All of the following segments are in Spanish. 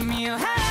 me meal. Hey!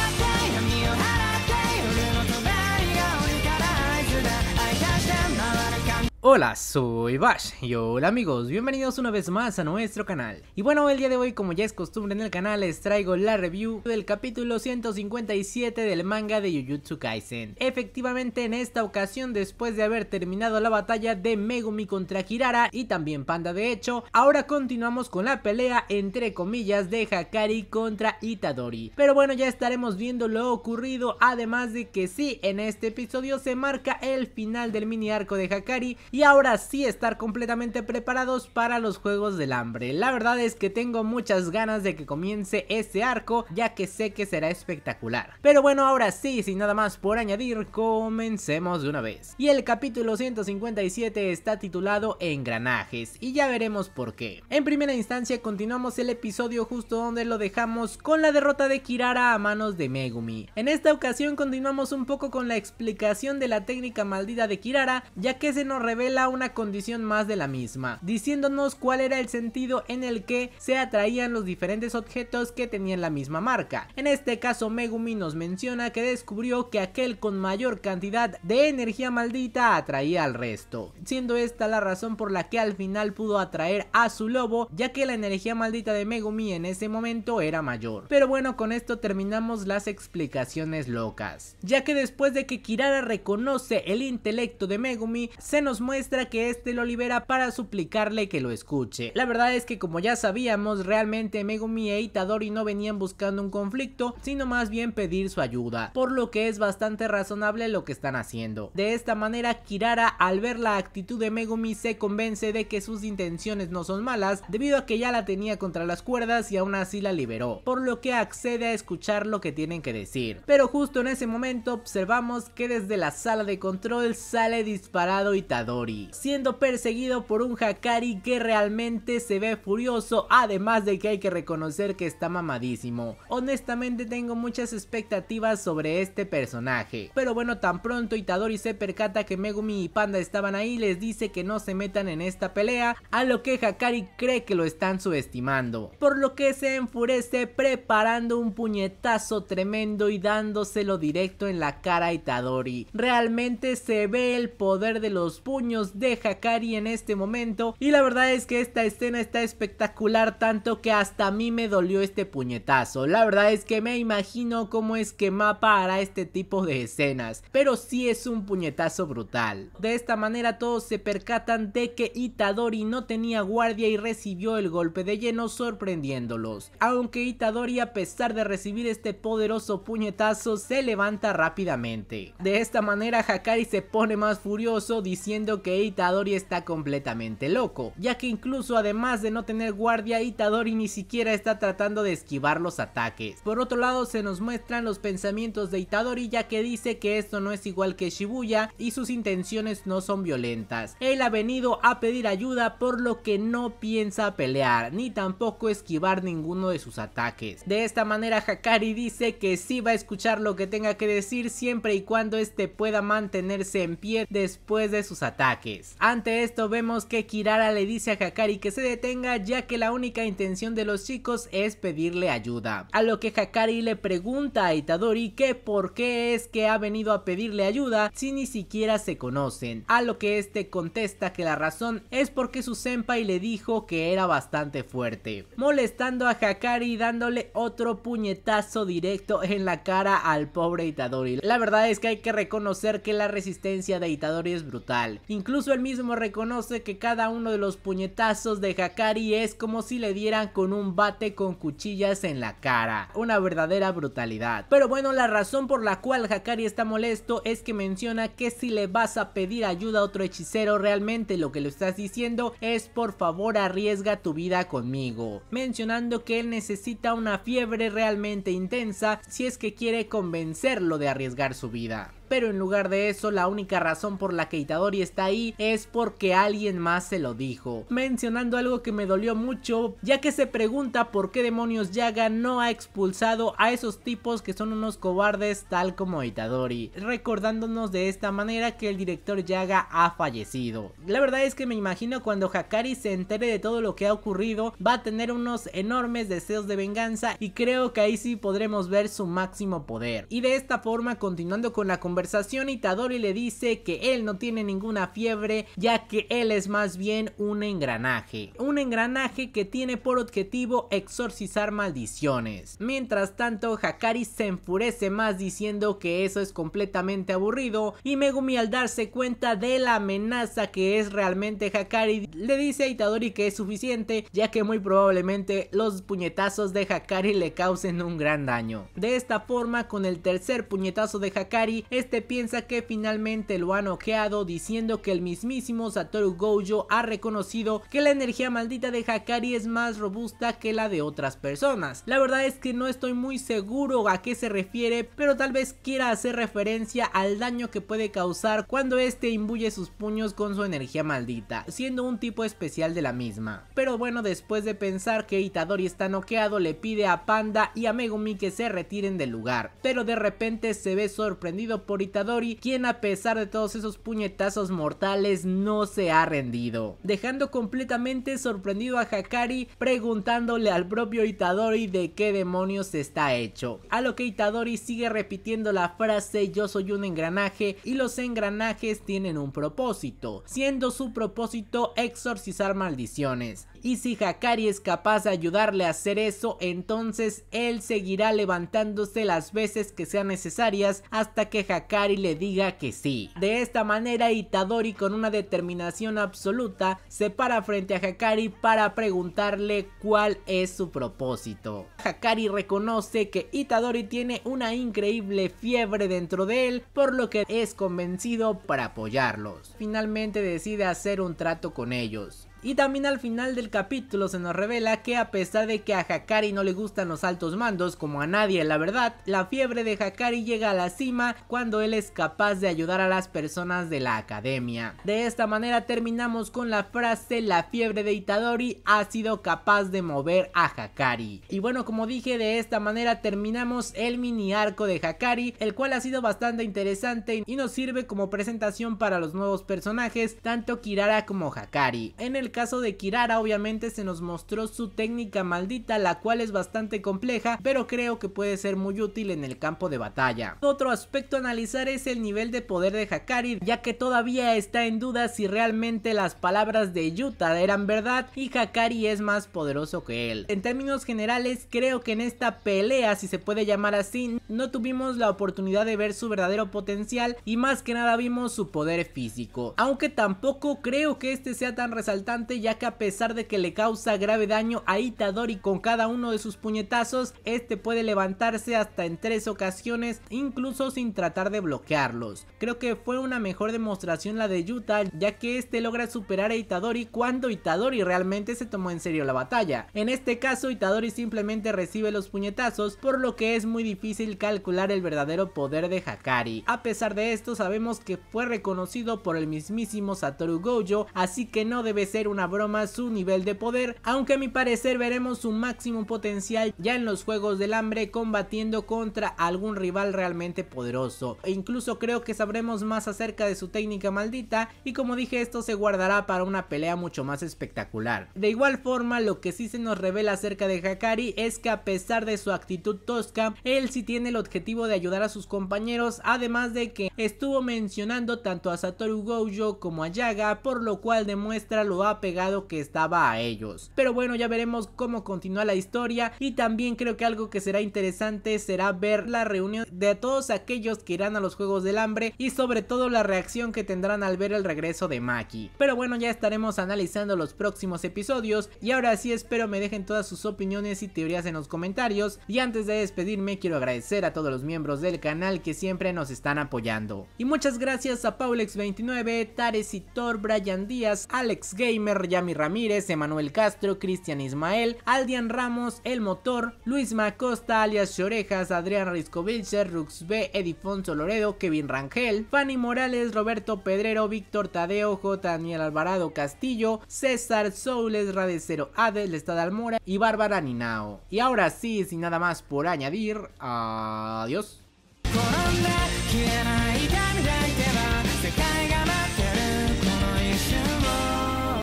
Hola, soy Bash y hola amigos, bienvenidos una vez más a nuestro canal. Y bueno, el día de hoy como ya es costumbre en el canal les traigo la review del capítulo 157 del manga de Jujutsu Kaisen. Efectivamente en esta ocasión después de haber terminado la batalla de Megumi contra Kirara y también Panda de hecho, ahora continuamos con la pelea entre comillas de Hakari contra Itadori. Pero bueno, ya estaremos viendo lo ocurrido además de que sí, en este episodio se marca el final del mini arco de Hakari y ahora sí estar completamente preparados para los Juegos del Hambre. La verdad es que tengo muchas ganas de que comience ese arco, ya que sé que será espectacular. Pero bueno, ahora sí, sin nada más por añadir, comencemos de una vez. Y el capítulo 157 está titulado Engranajes, y ya veremos por qué. En primera instancia continuamos el episodio justo donde lo dejamos con la derrota de Kirara a manos de Megumi. En esta ocasión continuamos un poco con la explicación de la técnica maldita de Kirara, ya que se nos revela una condición más de la misma, diciéndonos cuál era el sentido en el que se atraían los diferentes objetos que tenían la misma marca. En este caso Megumi nos menciona que descubrió que aquel con mayor cantidad de energía maldita atraía al resto, siendo esta la razón por la que al final pudo atraer a su lobo ya que la energía maldita de Megumi en ese momento era mayor. Pero bueno con esto terminamos las explicaciones locas, ya que después de que Kirara reconoce el intelecto de Megumi se nos muestra muestra que este lo libera para suplicarle que lo escuche. La verdad es que como ya sabíamos, realmente Megumi e Itadori no venían buscando un conflicto, sino más bien pedir su ayuda, por lo que es bastante razonable lo que están haciendo. De esta manera, Kirara al ver la actitud de Megumi se convence de que sus intenciones no son malas, debido a que ya la tenía contra las cuerdas y aún así la liberó, por lo que accede a escuchar lo que tienen que decir. Pero justo en ese momento observamos que desde la sala de control sale disparado Itadori siendo perseguido por un Hakari que realmente se ve furioso, además de que hay que reconocer que está mamadísimo. Honestamente tengo muchas expectativas sobre este personaje, pero bueno tan pronto Itadori se percata que Megumi y Panda estaban ahí les dice que no se metan en esta pelea, a lo que Hakari cree que lo están subestimando, por lo que se enfurece preparando un puñetazo tremendo y dándoselo directo en la cara a Itadori. Realmente se ve el poder de los puños de Hakari en este momento y la verdad es que esta escena está espectacular tanto que hasta a mí me dolió este puñetazo. La verdad es que me imagino cómo es que Mapa hará este tipo de escenas, pero si es un puñetazo brutal. De esta manera todos se percatan de que Itadori no tenía guardia y recibió el golpe de lleno sorprendiéndolos. Aunque Itadori a pesar de recibir este poderoso puñetazo se levanta rápidamente. De esta manera Hakari se pone más furioso diciendo que Itadori está completamente loco, ya que incluso además de no tener guardia, Itadori ni siquiera está tratando de esquivar los ataques. Por otro lado, se nos muestran los pensamientos de Itadori, ya que dice que esto no es igual que Shibuya y sus intenciones no son violentas. Él ha venido a pedir ayuda, por lo que no piensa pelear, ni tampoco esquivar ninguno de sus ataques. De esta manera, Hakari dice que sí va a escuchar lo que tenga que decir siempre y cuando este pueda mantenerse en pie después de sus ataques. Ante esto vemos que Kirara le dice a Hakari que se detenga ya que la única intención de los chicos es pedirle ayuda. A lo que Hakari le pregunta a Itadori que por qué es que ha venido a pedirle ayuda si ni siquiera se conocen. A lo que este contesta que la razón es porque su senpai le dijo que era bastante fuerte. Molestando a Hakari y dándole otro puñetazo directo en la cara al pobre Itadori. La verdad es que hay que reconocer que la resistencia de Itadori es brutal. Incluso él mismo reconoce que cada uno de los puñetazos de Hakari es como si le dieran con un bate con cuchillas en la cara. Una verdadera brutalidad. Pero bueno, la razón por la cual Hakari está molesto es que menciona que si le vas a pedir ayuda a otro hechicero, realmente lo que le estás diciendo es por favor arriesga tu vida conmigo. Mencionando que él necesita una fiebre realmente intensa si es que quiere convencerlo de arriesgar su vida pero en lugar de eso la única razón por la que Itadori está ahí es porque alguien más se lo dijo. Mencionando algo que me dolió mucho, ya que se pregunta por qué demonios Yaga no ha expulsado a esos tipos que son unos cobardes tal como Itadori, recordándonos de esta manera que el director Yaga ha fallecido. La verdad es que me imagino cuando Hakari se entere de todo lo que ha ocurrido, va a tener unos enormes deseos de venganza y creo que ahí sí podremos ver su máximo poder. Y de esta forma, continuando con la conversación conversación Itadori le dice que él no tiene ninguna fiebre ya que él es más bien un engranaje. Un engranaje que tiene por objetivo exorcizar maldiciones. Mientras tanto Hakari se enfurece más diciendo que eso es completamente aburrido y Megumi al darse cuenta de la amenaza que es realmente Hakari le dice a Itadori que es suficiente ya que muy probablemente los puñetazos de Hakari le causen un gran daño. De esta forma con el tercer puñetazo de Hakari este este piensa que finalmente lo ha noqueado diciendo que el mismísimo Satoru Gojo ha reconocido que la energía maldita de Hakari es más robusta que la de otras personas. La verdad es que no estoy muy seguro a qué se refiere, pero tal vez quiera hacer referencia al daño que puede causar cuando este imbuye sus puños con su energía maldita, siendo un tipo especial de la misma. Pero bueno, después de pensar que Itadori está noqueado, le pide a Panda y a Megumi que se retiren del lugar, pero de repente se ve sorprendido por Itadori, quien a pesar de todos esos puñetazos mortales no se ha rendido, dejando completamente sorprendido a Hakari preguntándole al propio Itadori de qué demonios está hecho, a lo que Itadori sigue repitiendo la frase yo soy un engranaje y los engranajes tienen un propósito, siendo su propósito exorcizar maldiciones. Y si Hakari es capaz de ayudarle a hacer eso, entonces él seguirá levantándose las veces que sean necesarias hasta que Hakari le diga que sí. De esta manera Itadori con una determinación absoluta se para frente a Hakari para preguntarle cuál es su propósito. Hakari reconoce que Itadori tiene una increíble fiebre dentro de él por lo que es convencido para apoyarlos. Finalmente decide hacer un trato con ellos. Y también al final del capítulo se nos revela que a pesar de que a Hakari no le gustan los altos mandos, como a nadie la verdad, la fiebre de Hakari llega a la cima cuando él es capaz de ayudar a las personas de la academia. De esta manera terminamos con la frase la fiebre de Itadori ha sido capaz de mover a Hakari. Y bueno como dije de esta manera terminamos el mini arco de Hakari el cual ha sido bastante interesante y nos sirve como presentación para los nuevos personajes tanto Kirara como Hakari. En el caso de Kirara obviamente se nos mostró su técnica maldita la cual es bastante compleja pero creo que puede ser muy útil en el campo de batalla. Otro aspecto a analizar es el nivel de poder de Hakari ya que todavía está en duda si realmente las palabras de Yuta eran verdad y Hakari es más poderoso que él. En términos generales creo que en esta pelea si se puede llamar así no tuvimos la oportunidad de ver su verdadero potencial y más que nada vimos su poder físico. Aunque tampoco creo que este sea tan resaltante ya que a pesar de que le causa grave daño a Itadori con cada uno de sus puñetazos, este puede levantarse hasta en tres ocasiones incluso sin tratar de bloquearlos. Creo que fue una mejor demostración la de Yuta ya que este logra superar a Itadori cuando Itadori realmente se tomó en serio la batalla. En este caso Itadori simplemente recibe los puñetazos por lo que es muy difícil calcular el verdadero poder de Hakari. A pesar de esto sabemos que fue reconocido por el mismísimo Satoru Gojo así que no debe ser una broma su nivel de poder, aunque a mi parecer veremos su máximo potencial ya en los Juegos del Hambre combatiendo contra algún rival realmente poderoso. E incluso creo que sabremos más acerca de su técnica maldita y como dije esto se guardará para una pelea mucho más espectacular. De igual forma lo que sí se nos revela acerca de Hakari es que a pesar de su actitud tosca, él sí tiene el objetivo de ayudar a sus compañeros, además de que estuvo mencionando tanto a Satoru Gojo como a Yaga, por lo cual demuestra lo pegado que estaba a ellos. Pero bueno, ya veremos cómo continúa la historia y también creo que algo que será interesante será ver la reunión de todos aquellos que irán a los Juegos del Hambre y sobre todo la reacción que tendrán al ver el regreso de Maki. Pero bueno, ya estaremos analizando los próximos episodios y ahora sí espero me dejen todas sus opiniones y teorías en los comentarios y antes de despedirme quiero agradecer a todos los miembros del canal que siempre nos están apoyando. Y muchas gracias a Paulex29, Tarecitor Brian Díaz, Alex Game Yami Ramírez, Emanuel Castro, Cristian Ismael, Aldian Ramos, El Motor, Luis Macosta, alias Orejas, Adrián Riscovilcher, Rux B, Edifonso Loredo, Kevin Rangel, Fanny Morales, Roberto Pedrero, Víctor Tadeo, J. Daniel Alvarado Castillo, César Soules, Radecero Adel, Lestada Almora y Bárbara Ninao. Y ahora sí, sin nada más por añadir, adiós.